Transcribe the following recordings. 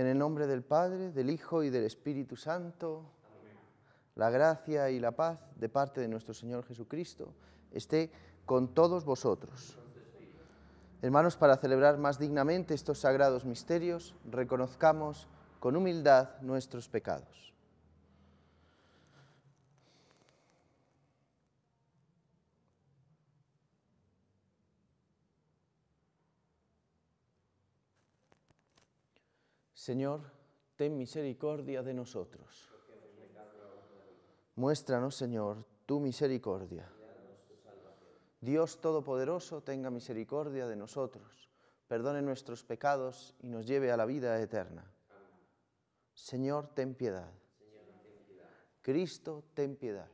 En el nombre del Padre, del Hijo y del Espíritu Santo, la gracia y la paz de parte de nuestro Señor Jesucristo esté con todos vosotros. Hermanos, para celebrar más dignamente estos sagrados misterios, reconozcamos con humildad nuestros pecados. Señor, ten misericordia de nosotros. Muéstranos, Señor, tu misericordia. Dios Todopoderoso, tenga misericordia de nosotros, perdone nuestros pecados y nos lleve a la vida eterna. Señor, ten piedad. Cristo, ten piedad.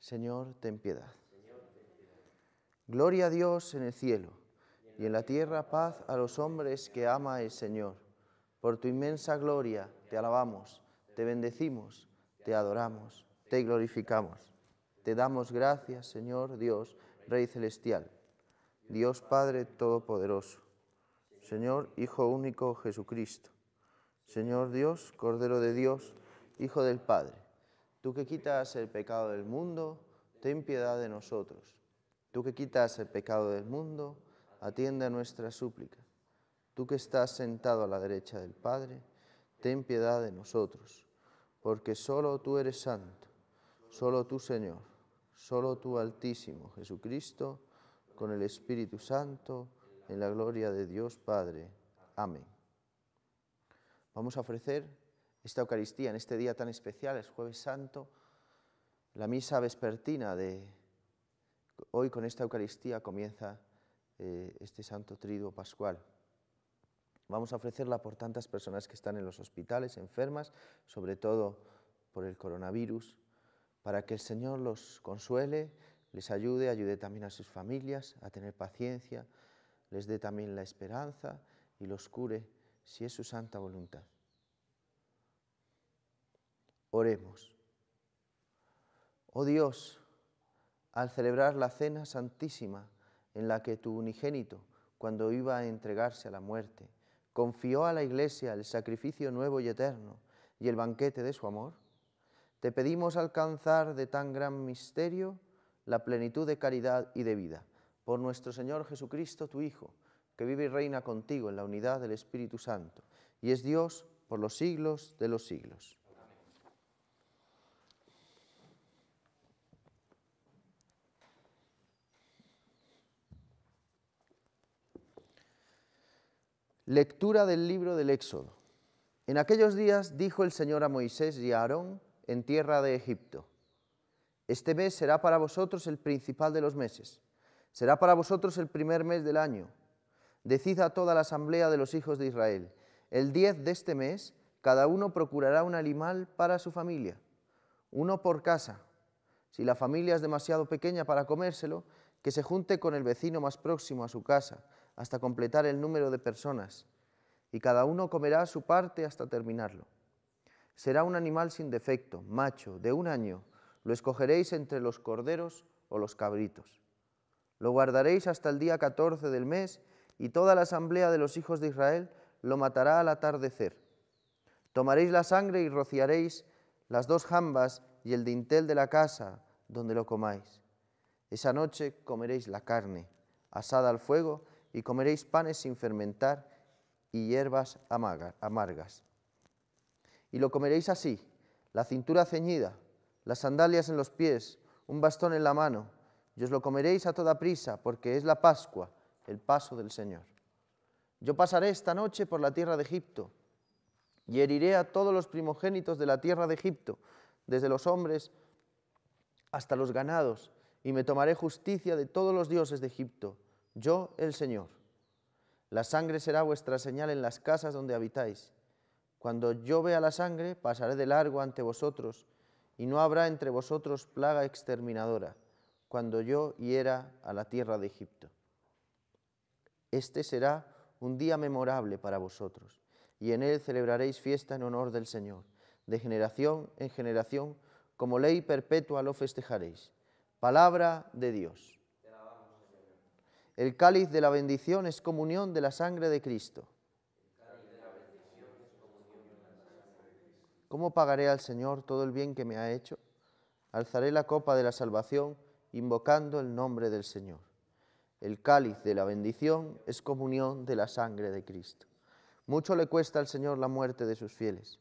Señor, ten piedad. Gloria a Dios en el cielo y en la tierra paz a los hombres que ama el Señor. Por tu inmensa gloria te alabamos, te bendecimos, te adoramos, te glorificamos. Te damos gracias, Señor Dios, Rey Celestial, Dios Padre Todopoderoso, Señor Hijo Único Jesucristo, Señor Dios, Cordero de Dios, Hijo del Padre, tú que quitas el pecado del mundo, ten piedad de nosotros. Tú que quitas el pecado del mundo, atiende a nuestras súplicas. Tú que estás sentado a la derecha del Padre, ten piedad de nosotros, porque solo tú eres santo, solo tú Señor, solo tú Altísimo Jesucristo, con el Espíritu Santo, en la gloria de Dios Padre. Amén. Vamos a ofrecer esta Eucaristía en este día tan especial, el jueves santo, la misa vespertina de hoy con esta Eucaristía comienza eh, este santo triduo pascual. Vamos a ofrecerla por tantas personas que están en los hospitales, enfermas, sobre todo por el coronavirus, para que el Señor los consuele, les ayude, ayude también a sus familias a tener paciencia, les dé también la esperanza y los cure si es su santa voluntad. Oremos. Oh Dios, al celebrar la cena santísima en la que tu unigénito, cuando iba a entregarse a la muerte, confió a la Iglesia el sacrificio nuevo y eterno y el banquete de su amor, te pedimos alcanzar de tan gran misterio la plenitud de caridad y de vida. Por nuestro Señor Jesucristo, tu Hijo, que vive y reina contigo en la unidad del Espíritu Santo, y es Dios por los siglos de los siglos. Lectura del libro del Éxodo. En aquellos días dijo el Señor a Moisés y a Aarón en tierra de Egipto, Este mes será para vosotros el principal de los meses, será para vosotros el primer mes del año. Decid a toda la asamblea de los hijos de Israel, el 10 de este mes cada uno procurará un animal para su familia, uno por casa. Si la familia es demasiado pequeña para comérselo, que se junte con el vecino más próximo a su casa, hasta completar el número de personas, y cada uno comerá su parte hasta terminarlo. Será un animal sin defecto, macho, de un año, lo escogeréis entre los corderos o los cabritos. Lo guardaréis hasta el día 14 del mes, y toda la asamblea de los hijos de Israel lo matará al atardecer. Tomaréis la sangre y rociaréis las dos jambas y el dintel de la casa donde lo comáis. Esa noche comeréis la carne, asada al fuego, y comeréis panes sin fermentar y hierbas amargas. Y lo comeréis así, la cintura ceñida, las sandalias en los pies, un bastón en la mano, y os lo comeréis a toda prisa, porque es la Pascua, el paso del Señor. Yo pasaré esta noche por la tierra de Egipto, y heriré a todos los primogénitos de la tierra de Egipto, desde los hombres hasta los ganados, y me tomaré justicia de todos los dioses de Egipto, yo, el Señor. La sangre será vuestra señal en las casas donde habitáis. Cuando yo vea la sangre, pasaré de largo ante vosotros, y no habrá entre vosotros plaga exterminadora, cuando yo hiera a la tierra de Egipto. Este será un día memorable para vosotros, y en él celebraréis fiesta en honor del Señor. De generación en generación, como ley perpetua lo festejaréis. Palabra de Dios. El cáliz de la bendición es comunión de la sangre de Cristo. ¿Cómo pagaré al Señor todo el bien que me ha hecho? Alzaré la copa de la salvación invocando el nombre del Señor. El cáliz de la bendición es comunión de la sangre de Cristo. Mucho le cuesta al Señor la muerte de sus fieles.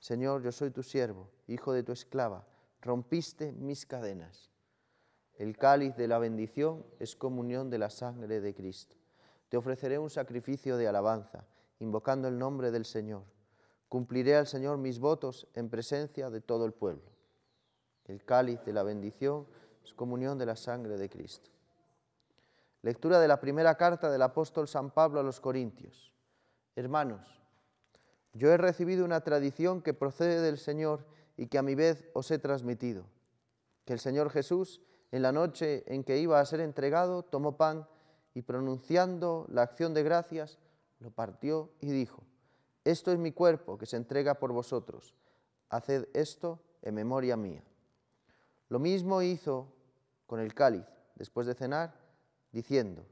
Señor, yo soy tu siervo, hijo de tu esclava, rompiste mis cadenas. El cáliz de la bendición es comunión de la sangre de Cristo. Te ofreceré un sacrificio de alabanza, invocando el nombre del Señor. Cumpliré al Señor mis votos en presencia de todo el pueblo. El cáliz de la bendición es comunión de la sangre de Cristo. Lectura de la primera carta del apóstol San Pablo a los Corintios. Hermanos, yo he recibido una tradición que procede del Señor y que a mi vez os he transmitido. Que el Señor Jesús en la noche en que iba a ser entregado, tomó pan y pronunciando la acción de gracias, lo partió y dijo, Esto es mi cuerpo que se entrega por vosotros, haced esto en memoria mía. Lo mismo hizo con el cáliz, después de cenar, diciendo,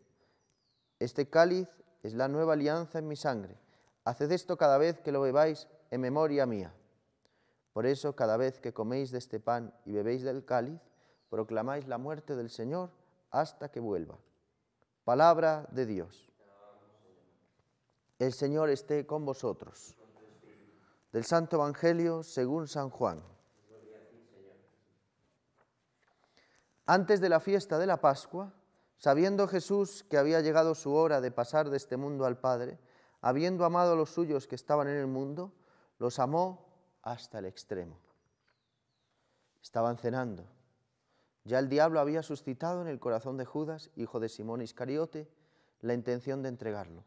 Este cáliz es la nueva alianza en mi sangre, haced esto cada vez que lo bebáis en memoria mía. Por eso, cada vez que coméis de este pan y bebéis del cáliz, proclamáis la muerte del Señor hasta que vuelva. Palabra de Dios. El Señor esté con vosotros. Del Santo Evangelio según San Juan. Antes de la fiesta de la Pascua, sabiendo Jesús que había llegado su hora de pasar de este mundo al Padre, habiendo amado a los suyos que estaban en el mundo, los amó hasta el extremo. Estaban cenando ya el diablo había suscitado en el corazón de Judas, hijo de Simón Iscariote, la intención de entregarlo.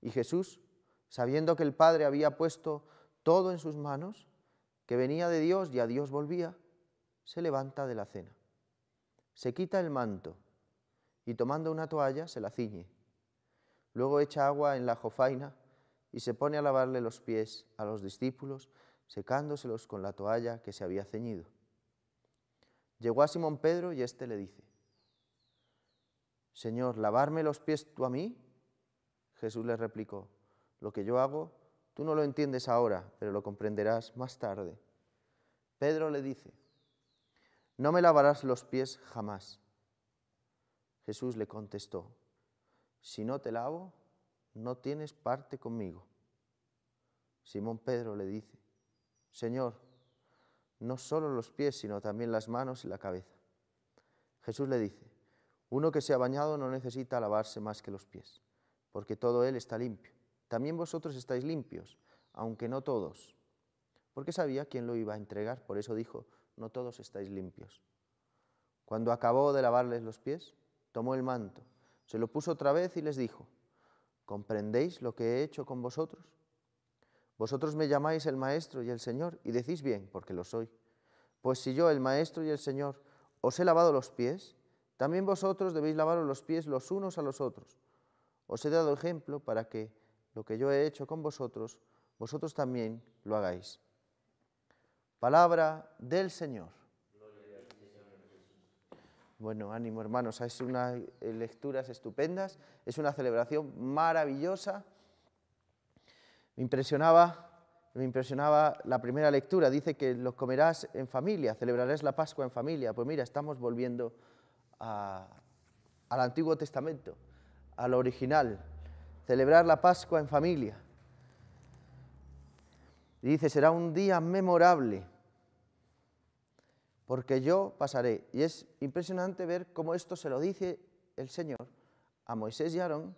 Y Jesús, sabiendo que el Padre había puesto todo en sus manos, que venía de Dios y a Dios volvía, se levanta de la cena. Se quita el manto y tomando una toalla se la ciñe. Luego echa agua en la jofaina y se pone a lavarle los pies a los discípulos, secándoselos con la toalla que se había ceñido. Llegó a Simón Pedro y éste le dice, Señor, ¿lavarme los pies tú a mí? Jesús le replicó, lo que yo hago, tú no lo entiendes ahora, pero lo comprenderás más tarde. Pedro le dice, no me lavarás los pies jamás. Jesús le contestó, si no te lavo, no tienes parte conmigo. Simón Pedro le dice, Señor, no solo los pies, sino también las manos y la cabeza. Jesús le dice, uno que se ha bañado no necesita lavarse más que los pies, porque todo él está limpio. También vosotros estáis limpios, aunque no todos, porque sabía quién lo iba a entregar, por eso dijo, no todos estáis limpios. Cuando acabó de lavarles los pies, tomó el manto, se lo puso otra vez y les dijo, ¿comprendéis lo que he hecho con vosotros? Vosotros me llamáis el Maestro y el Señor y decís bien, porque lo soy. Pues si yo, el Maestro y el Señor, os he lavado los pies, también vosotros debéis lavaros los pies los unos a los otros. Os he dado ejemplo para que lo que yo he hecho con vosotros, vosotros también lo hagáis. Palabra del Señor. Bueno, ánimo hermanos, es unas eh, lecturas estupendas, es una celebración maravillosa. Me impresionaba, me impresionaba la primera lectura, dice que los comerás en familia, celebrarás la Pascua en familia. Pues mira, estamos volviendo al Antiguo Testamento, al original, celebrar la Pascua en familia. dice, será un día memorable, porque yo pasaré. Y es impresionante ver cómo esto se lo dice el Señor a Moisés y Aarón,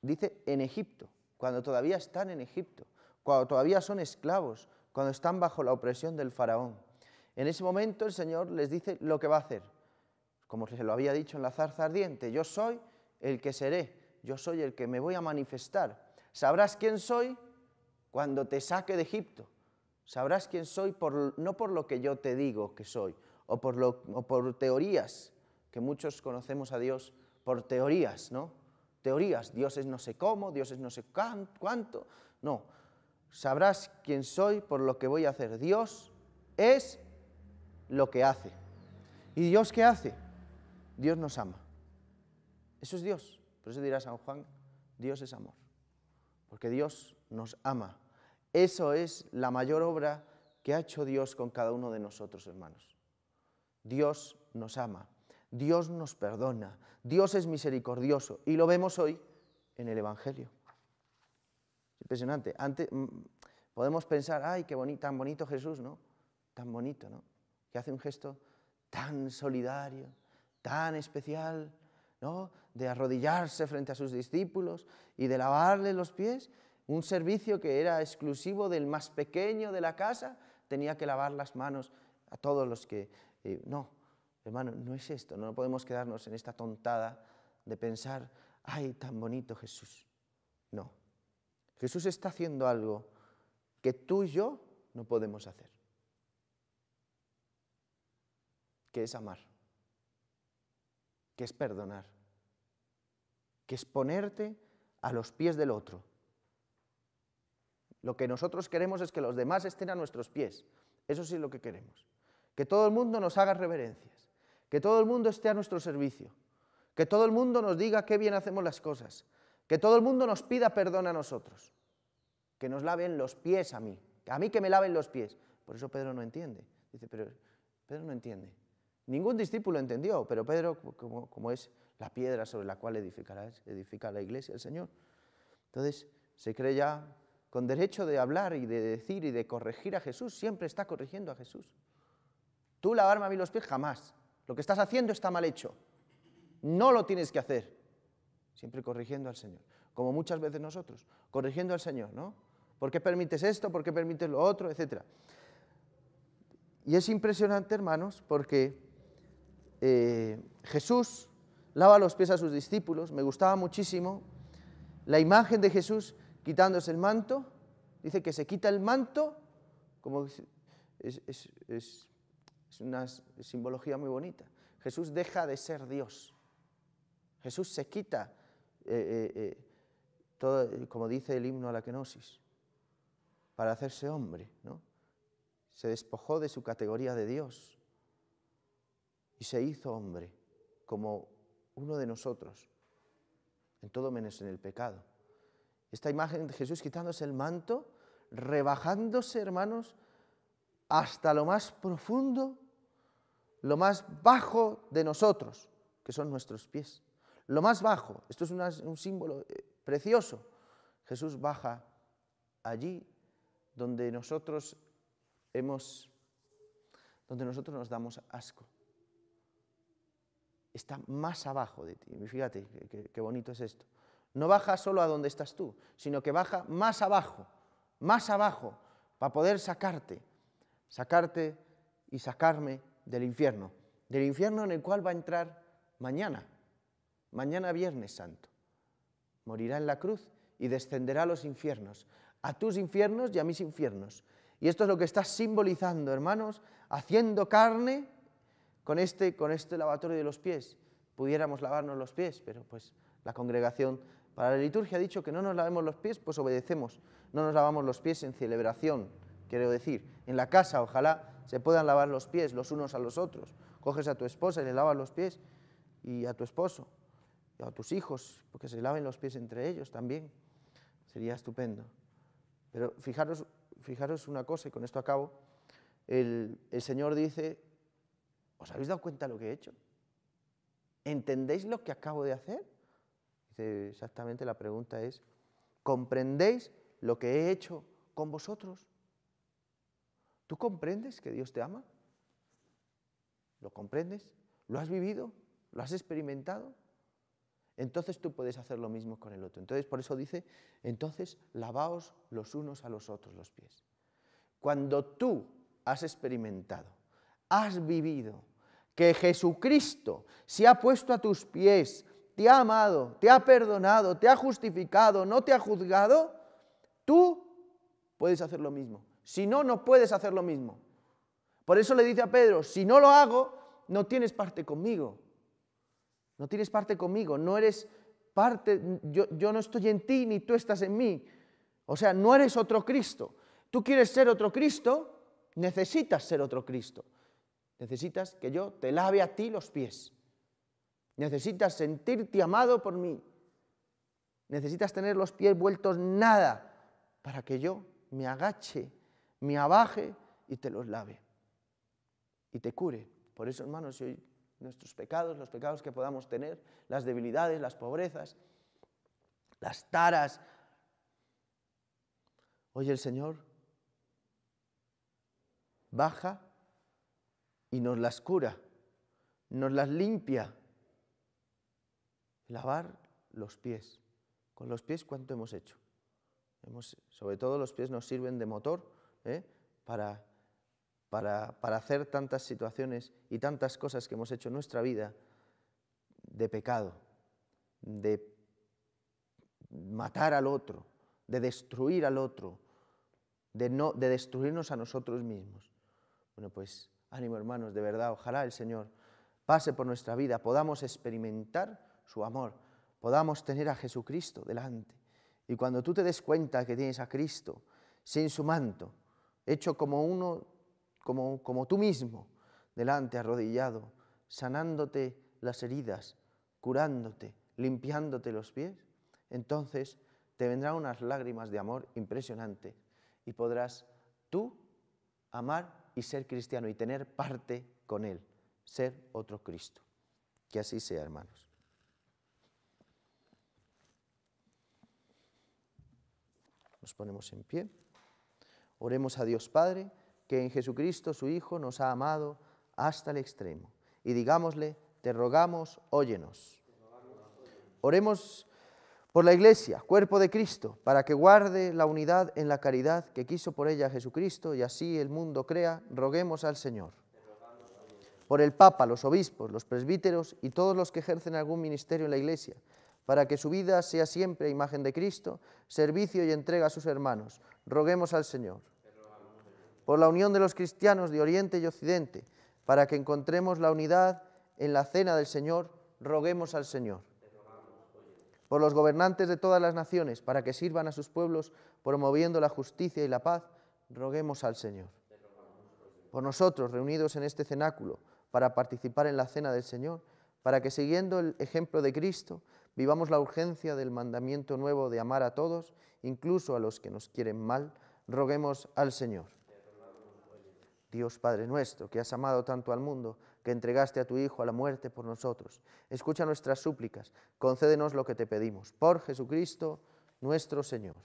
dice en Egipto cuando todavía están en Egipto, cuando todavía son esclavos, cuando están bajo la opresión del faraón. En ese momento el Señor les dice lo que va a hacer. Como se lo había dicho en la zarza ardiente, yo soy el que seré, yo soy el que me voy a manifestar. Sabrás quién soy cuando te saque de Egipto. Sabrás quién soy por, no por lo que yo te digo que soy, o por, o por teorías, que muchos conocemos a Dios por teorías, ¿no? teorías, Dios es no sé cómo, Dios es no sé cuánto, no, sabrás quién soy por lo que voy a hacer. Dios es lo que hace. ¿Y Dios qué hace? Dios nos ama. Eso es Dios. Por eso dirá San Juan, Dios es amor. Porque Dios nos ama. Eso es la mayor obra que ha hecho Dios con cada uno de nosotros, hermanos. Dios nos ama. Dios nos perdona, Dios es misericordioso y lo vemos hoy en el Evangelio. Impresionante. Antes, mm, podemos pensar, ay, qué bonito, tan bonito Jesús, ¿no? Tan bonito, ¿no? Que hace un gesto tan solidario, tan especial, ¿no? De arrodillarse frente a sus discípulos y de lavarle los pies. Un servicio que era exclusivo del más pequeño de la casa, tenía que lavar las manos a todos los que... Eh, no, Hermano, no es esto, no podemos quedarnos en esta tontada de pensar, ay, tan bonito Jesús. No, Jesús está haciendo algo que tú y yo no podemos hacer, que es amar, que es perdonar, que es ponerte a los pies del otro. Lo que nosotros queremos es que los demás estén a nuestros pies. Eso sí es lo que queremos. Que todo el mundo nos haga reverencias que todo el mundo esté a nuestro servicio, que todo el mundo nos diga qué bien hacemos las cosas, que todo el mundo nos pida perdón a nosotros, que nos laven los pies a mí, a mí que me laven los pies. Por eso Pedro no entiende. Dice, pero Pedro no entiende. Ningún discípulo entendió, pero Pedro, como, es la piedra sobre la cual edifica la iglesia el Señor, entonces se cree ya con derecho de hablar y de decir y de corregir a Jesús, siempre está corrigiendo a Jesús. Tú lavarme a mí los pies jamás. Lo que estás haciendo está mal hecho. No lo tienes que hacer. Siempre corrigiendo al Señor. Como muchas veces nosotros. Corrigiendo al Señor, ¿no? ¿Por qué permites esto? ¿Por qué permites lo otro? Etcétera. Y es impresionante, hermanos, porque eh, Jesús lava los pies a sus discípulos. Me gustaba muchísimo la imagen de Jesús quitándose el manto. Dice que se quita el manto, como es es una simbología muy bonita. Jesús deja de ser Dios. Jesús se quita, eh, eh, eh, como dice el himno a la kenosis, para hacerse hombre. ¿no? Se despojó de su categoría de Dios y se hizo hombre, como uno de nosotros, en todo menos en el pecado. Esta imagen de Jesús quitándose el manto, rebajándose, hermanos, hasta lo más profundo, lo más bajo de nosotros, que son nuestros pies. Lo más bajo, esto es un símbolo eh, precioso. Jesús baja allí donde nosotros hemos donde nosotros nos damos asco. Está más abajo de ti. Fíjate qué bonito es esto. No baja solo a donde estás tú, sino que baja más abajo, más abajo, para poder sacarte sacarte y sacarme del infierno, del infierno en el cual va a entrar mañana, mañana viernes santo. Morirá en la cruz y descenderá a los infiernos, a tus infiernos y a mis infiernos. Y esto es lo que estás simbolizando, hermanos, haciendo carne con este, con este lavatorio de los pies. Pudiéramos lavarnos los pies, pero pues la congregación para la liturgia ha dicho que no nos lavemos los pies, pues obedecemos, no nos lavamos los pies en celebración quiero decir. En la casa, ojalá se puedan lavar los pies los unos a los otros. Coges a tu esposa y le lavas los pies y a tu esposo, y a tus hijos, porque se laven los pies entre ellos también. Sería estupendo. Pero fijaros, fijaros una cosa, y con esto acabo. El, Señor dice, ¿os habéis dado cuenta de lo que he hecho? ¿Entendéis lo que acabo de hacer? exactamente la pregunta es, ¿comprendéis lo que he hecho con vosotros? ¿Tú comprendes que Dios te ama? ¿Lo comprendes? ¿Lo has vivido? ¿Lo has experimentado? Entonces tú puedes hacer lo mismo con el otro. Entonces por eso dice, entonces lavaos los unos a los otros los pies. Cuando tú has experimentado, has vivido, que Jesucristo se ha puesto a tus pies, te ha amado, te ha perdonado, te ha justificado, no te ha juzgado, tú puedes hacer lo mismo. Si no, no puedes hacer lo mismo. Por eso le dice a Pedro, si no lo hago, no tienes parte conmigo. No tienes parte conmigo, no eres parte, yo, no estoy en ti ni tú estás en mí. O sea, no eres otro Cristo. Tú quieres ser otro Cristo, necesitas ser otro Cristo. Necesitas que yo te lave a ti los pies. Necesitas sentirte amado por mí. Necesitas tener los pies vueltos nada para que yo me agache me abaje y te los lave y te cure. Por eso, hermanos, si hoy nuestros pecados, los pecados que podamos tener, las debilidades, las pobrezas, las taras, hoy el Señor baja y nos las cura, nos las limpia. Lavar los pies. Con los pies, ¿cuánto hemos hecho? sobre todo los pies nos sirven de motor ¿eh? para, hacer tantas situaciones y tantas cosas que hemos hecho en nuestra vida de pecado, de matar al otro, de destruir al otro, de, no, de destruirnos a nosotros mismos. Bueno, pues ánimo hermanos, de verdad, ojalá el Señor pase por nuestra vida, podamos experimentar su amor, podamos tener a Jesucristo delante. Y cuando tú te des cuenta que tienes a Cristo sin su manto, hecho como uno, como, tú mismo, delante arrodillado, sanándote las heridas, curándote, limpiándote los pies, entonces te vendrán unas lágrimas de amor impresionante y podrás tú amar y ser cristiano y tener parte con Él, ser otro Cristo. Que así sea, hermanos. Nos ponemos en pie. Oremos a Dios Padre, que en Jesucristo su Hijo nos ha amado hasta el extremo. Y digámosle, te rogamos, óyenos. Oremos por la Iglesia, cuerpo de Cristo, para que guarde la unidad en la caridad que quiso por ella Jesucristo y así el mundo crea, roguemos al Señor. Por el Papa, los obispos, los presbíteros y todos los que ejercen algún ministerio en la Iglesia para que su vida sea siempre imagen de Cristo, servicio y entrega a sus hermanos. Roguemos al Señor. Por la unión de los cristianos de Oriente y Occidente, para que encontremos la unidad en la cena del Señor, roguemos al Señor. Por los gobernantes de todas las naciones, para que sirvan a sus pueblos promoviendo la justicia y la paz, roguemos al Señor. Por nosotros, reunidos en este cenáculo, para participar en la cena del Señor, para que siguiendo el ejemplo de Cristo, Vivamos la urgencia del mandamiento nuevo de amar a todos, incluso a los que nos quieren mal. Roguemos al Señor. Dios Padre nuestro, que has amado tanto al mundo, que entregaste a tu Hijo a la muerte por nosotros, escucha nuestras súplicas, concédenos lo que te pedimos. Por Jesucristo nuestro Señor.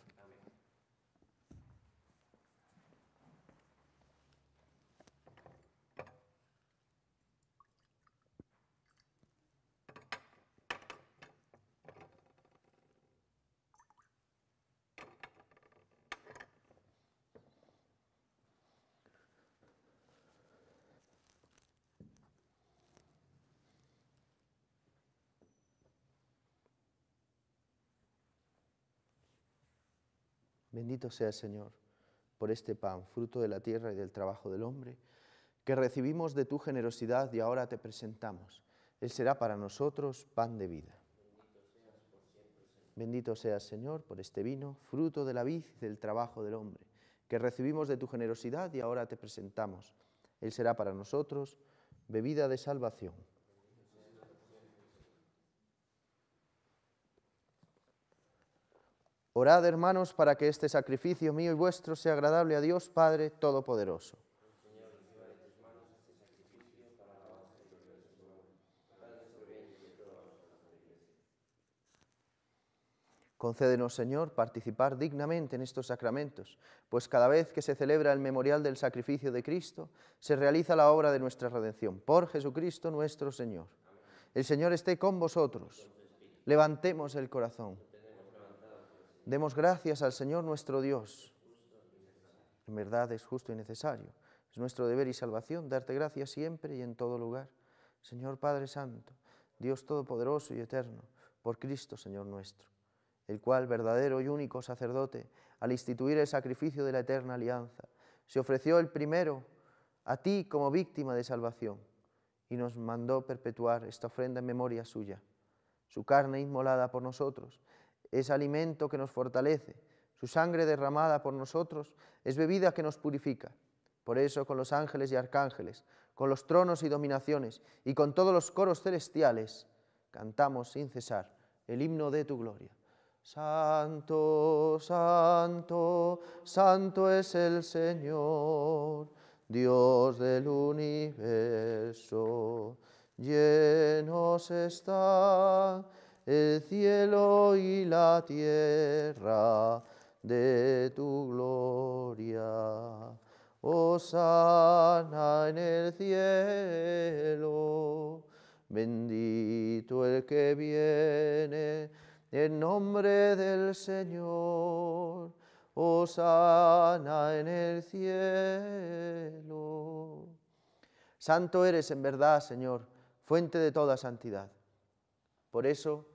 Bendito sea, Señor, por este pan, fruto de la tierra y del trabajo del hombre, que recibimos de tu generosidad y ahora te presentamos. Él será para nosotros pan de vida. Bendito sea Señor, por este vino, fruto de la vid y del trabajo del hombre, que recibimos de tu generosidad y ahora te presentamos. Él será para nosotros bebida de salvación. Orad, hermanos, para que este sacrificio mío y vuestro sea agradable a Dios Padre Todopoderoso. Concédenos, Señor, participar dignamente en estos sacramentos, pues cada vez que se celebra el memorial del sacrificio de Cristo, se realiza la obra de nuestra redención, por Jesucristo nuestro Señor. El Señor esté con vosotros. Levantemos el corazón. Demos gracias al Señor nuestro Dios. En verdad es justo y necesario. Es nuestro deber y salvación darte gracias siempre y en todo lugar. Señor Padre Santo, Dios Todopoderoso y Eterno, por Cristo Señor nuestro, el cual, verdadero y único sacerdote, al instituir el sacrificio de la eterna alianza, se ofreció el primero a ti como víctima de salvación y nos mandó perpetuar esta ofrenda en memoria suya, su carne inmolada por nosotros, es alimento que nos fortalece, su sangre derramada por nosotros es bebida que nos purifica. Por eso con los ángeles y arcángeles, con los tronos y dominaciones y con todos los coros celestiales, cantamos sin cesar el himno de tu gloria. Santo, santo, santo es el Señor, Dios del universo, llenos está el cielo y la tierra de tu gloria. Osana en el cielo, bendito el que viene en nombre del Señor. sana en el cielo. Santo eres en verdad, Señor, fuente de toda santidad. Por eso,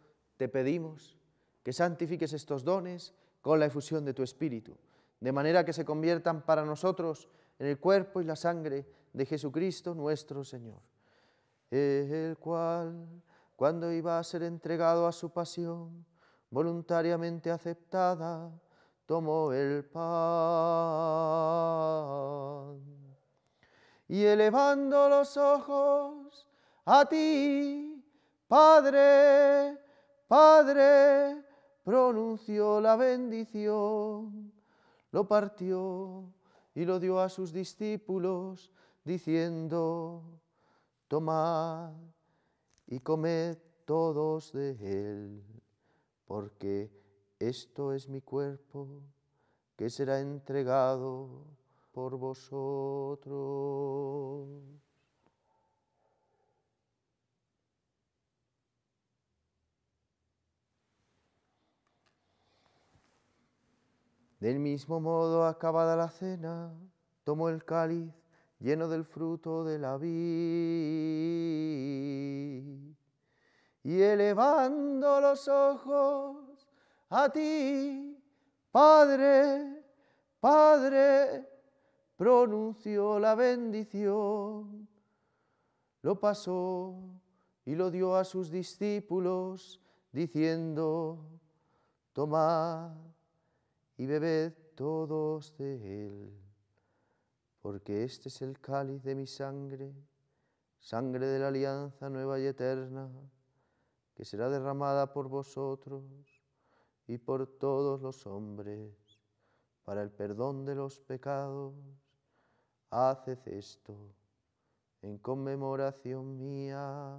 te pedimos que santifiques estos dones con la efusión de tu Espíritu, de manera que se conviertan para nosotros en el cuerpo y la sangre de Jesucristo nuestro Señor, el cual, cuando iba a ser entregado a su pasión, voluntariamente aceptada, tomó el pan y elevando los ojos a ti, Padre, Padre, pronunció la bendición, lo partió y lo dio a sus discípulos, diciendo, tomad y comed todos de él, porque esto es mi cuerpo que será entregado por vosotros. Del mismo modo, acabada la cena, tomó el cáliz lleno del fruto de la vid. Y elevando los ojos a ti, Padre, Padre, pronunció la bendición, lo pasó y lo dio a sus discípulos, diciendo, tomad y bebed todos de él, porque este es el cáliz de mi sangre, sangre de la alianza nueva y eterna, que será derramada por vosotros y por todos los hombres para el perdón de los pecados. Haced esto en conmemoración mía.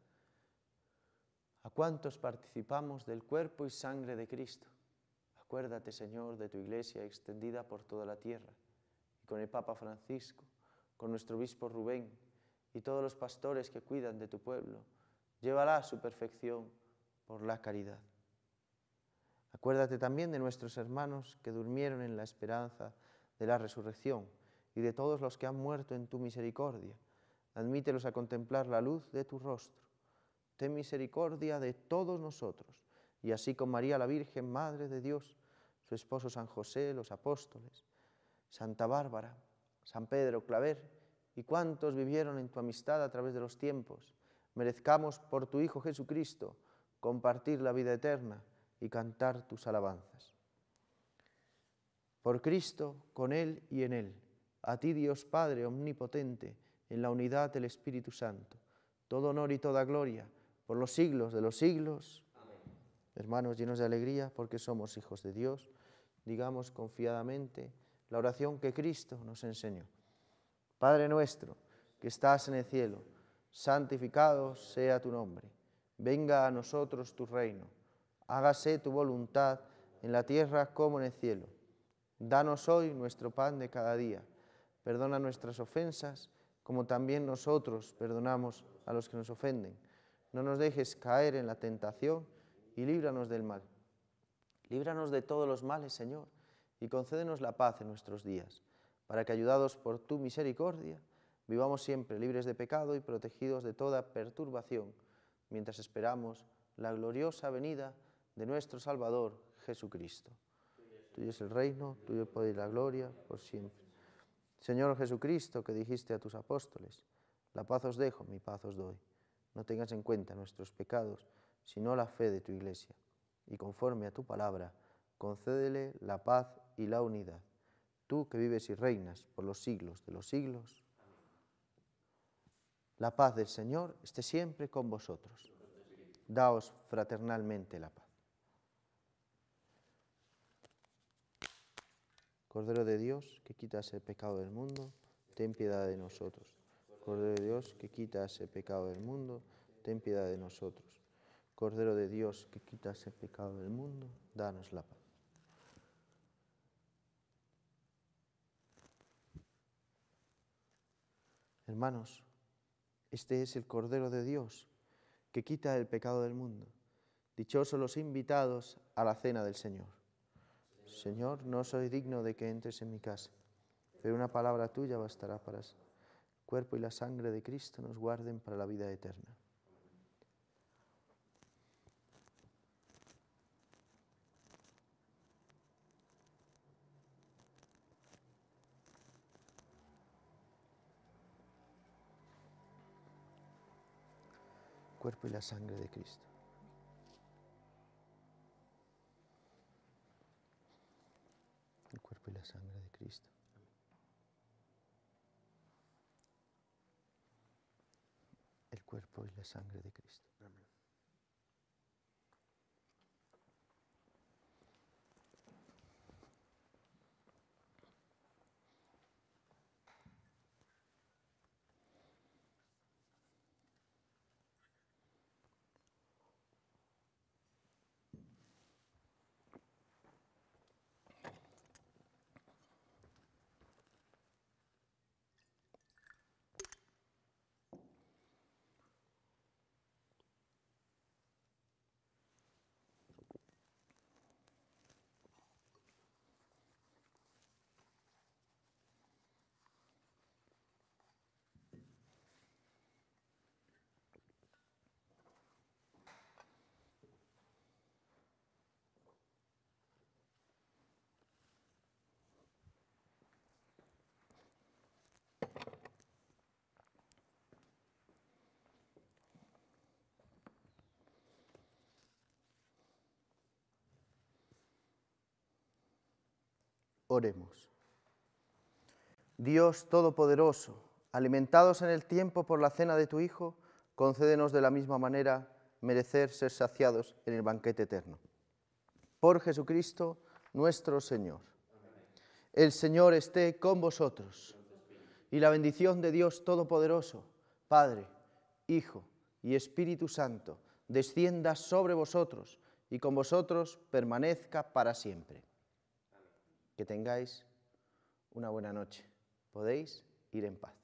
¿A cuántos participamos del cuerpo y sangre de Cristo? Acuérdate, Señor, de tu iglesia extendida por toda la tierra, y con el Papa Francisco, con nuestro obispo Rubén y todos los pastores que cuidan de tu pueblo. Llévala a su perfección por la caridad. Acuérdate también de nuestros hermanos que durmieron en la esperanza de la resurrección y de todos los que han muerto en tu misericordia. Admítelos a contemplar la luz de tu rostro ten misericordia de todos nosotros. Y así con María la Virgen, Madre de Dios, su esposo San José, los apóstoles, Santa Bárbara, San Pedro, Claver, y cuantos vivieron en tu amistad a través de los tiempos, merezcamos por tu Hijo Jesucristo compartir la vida eterna y cantar tus alabanzas. Por Cristo, con Él y en Él, a ti Dios Padre Omnipotente, en la unidad del Espíritu Santo, todo honor y toda gloria, por los siglos de los siglos. Hermanos llenos de alegría, porque somos hijos de Dios, digamos confiadamente la oración que Cristo nos enseñó. Padre nuestro, que estás en el cielo, santificado sea tu nombre. Venga a nosotros tu reino. Hágase tu voluntad en la tierra como en el cielo. Danos hoy nuestro pan de cada día. Perdona nuestras ofensas, como también nosotros perdonamos a los que nos ofenden no nos dejes caer en la tentación y líbranos del mal. Líbranos de todos los males, Señor, y concédenos la paz en nuestros días, para que, ayudados por tu misericordia, vivamos siempre libres de pecado y protegidos de toda perturbación, mientras esperamos la gloriosa venida de nuestro Salvador, Jesucristo. Tuyo es el reino, tuyo el poder y la gloria, por siempre. Señor Jesucristo, que dijiste a tus apóstoles, la paz os dejo, mi paz os doy no tengas en cuenta nuestros pecados, sino la fe de tu Iglesia, y conforme a tu palabra, concédele la paz y la unidad, tú que vives y reinas por los siglos de los siglos. La paz del Señor esté siempre con vosotros. Daos fraternalmente la paz. Cordero de Dios, que quitas el pecado del mundo, ten piedad de nosotros. Cordero de Dios que quita ese pecado del mundo, ten piedad de nosotros. Cordero de Dios que quita ese pecado del mundo, danos la paz. Hermanos, este es el Cordero de Dios que quita el pecado del mundo. Dichosos los invitados a la cena del Señor. Señor, no soy digno de que entres en mi casa, pero una palabra tuya bastará para, cuerpo y la sangre de Cristo nos guarden para la vida eterna. cuerpo y la sangre de Cristo. El cuerpo y la sangre de Cristo. cuerpo y la sangre de Cristo. Oremos. Dios Todopoderoso, alimentados en el tiempo por la cena de tu Hijo, concédenos de la misma manera merecer ser saciados en el banquete eterno. Por Jesucristo nuestro Señor. El Señor esté con vosotros. Y la bendición de Dios Todopoderoso, Padre, Hijo y Espíritu Santo, descienda sobre vosotros y con vosotros permanezca para siempre. Que tengáis una buena noche. Podéis ir en paz.